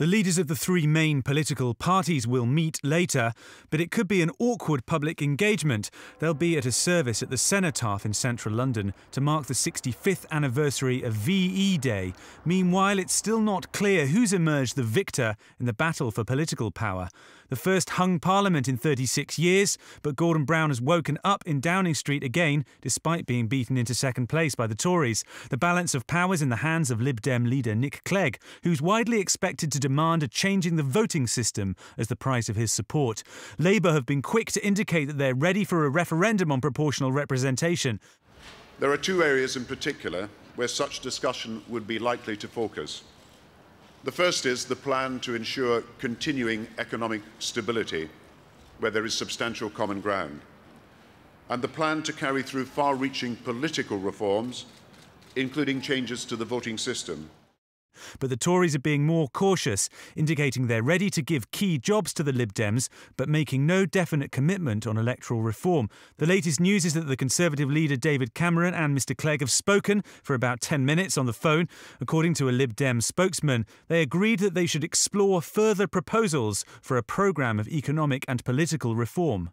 The leaders of the three main political parties will meet later, but it could be an awkward public engagement. They'll be at a service at the Cenotaph in central London to mark the 65th anniversary of VE Day. Meanwhile, it's still not clear who's emerged the victor in the battle for political power. The first hung parliament in 36 years, but Gordon Brown has woken up in Downing Street again, despite being beaten into second place by the Tories. The balance of powers in the hands of Lib Dem leader Nick Clegg, who's widely expected to demanded changing the voting system as the price of his support. Labour have been quick to indicate that they're ready for a referendum on proportional representation. There are two areas in particular where such discussion would be likely to focus. The first is the plan to ensure continuing economic stability where there is substantial common ground, and the plan to carry through far reaching political reforms, including changes to the voting system. But the Tories are being more cautious, indicating they're ready to give key jobs to the Lib Dems, but making no definite commitment on electoral reform. The latest news is that the Conservative leader David Cameron and Mr Clegg have spoken for about 10 minutes on the phone. According to a Lib Dem spokesman, they agreed that they should explore further proposals for a programme of economic and political reform.